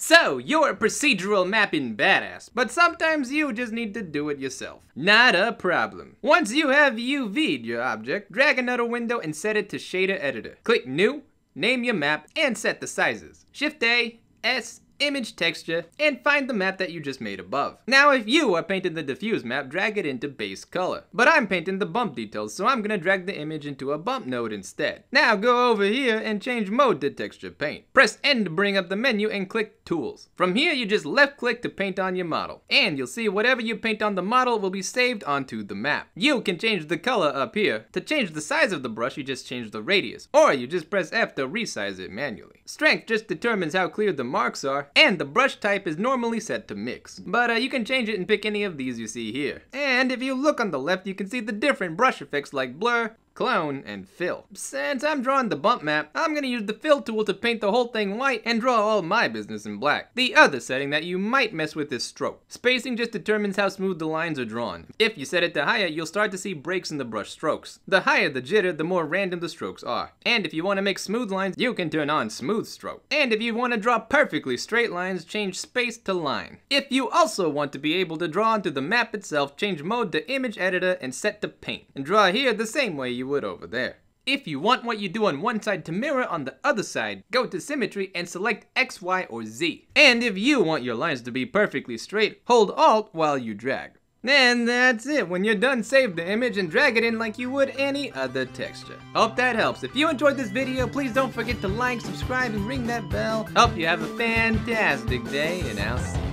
So, you're a procedural mapping badass, but sometimes you just need to do it yourself. Not a problem. Once you have UV'd your object, drag another window and set it to shader editor. Click new, name your map, and set the sizes. Shift A, S, image texture, and find the map that you just made above. Now if you are painting the diffuse map, drag it into base color. But I'm painting the bump details, so I'm gonna drag the image into a bump node instead. Now go over here and change mode to texture paint. Press N to bring up the menu and click Tools. From here, you just left click to paint on your model. And you'll see whatever you paint on the model will be saved onto the map. You can change the color up here. To change the size of the brush, you just change the radius. Or you just press F to resize it manually. Strength just determines how clear the marks are, and the brush type is normally set to mix. But uh, you can change it and pick any of these you see here. And if you look on the left, you can see the different brush effects like blur, clone, and fill. Since I'm drawing the bump map, I'm gonna use the fill tool to paint the whole thing white and draw all my business in black. The other setting that you might mess with is stroke. Spacing just determines how smooth the lines are drawn. If you set it to higher, you'll start to see breaks in the brush strokes. The higher the jitter, the more random the strokes are. And if you wanna make smooth lines, you can turn on smooth stroke. And if you wanna draw perfectly straight lines, change space to line. If you also want to be able to draw onto the map itself, change mode to image editor and set to paint. And draw here the same way you over there. If you want what you do on one side to mirror on the other side, go to Symmetry and select X, Y, or Z. And if you want your lines to be perfectly straight, hold Alt while you drag. And that's it. When you're done, save the image and drag it in like you would any other texture. Hope that helps. If you enjoyed this video, please don't forget to like, subscribe, and ring that bell. Hope you have a fantastic day, and I'll see you.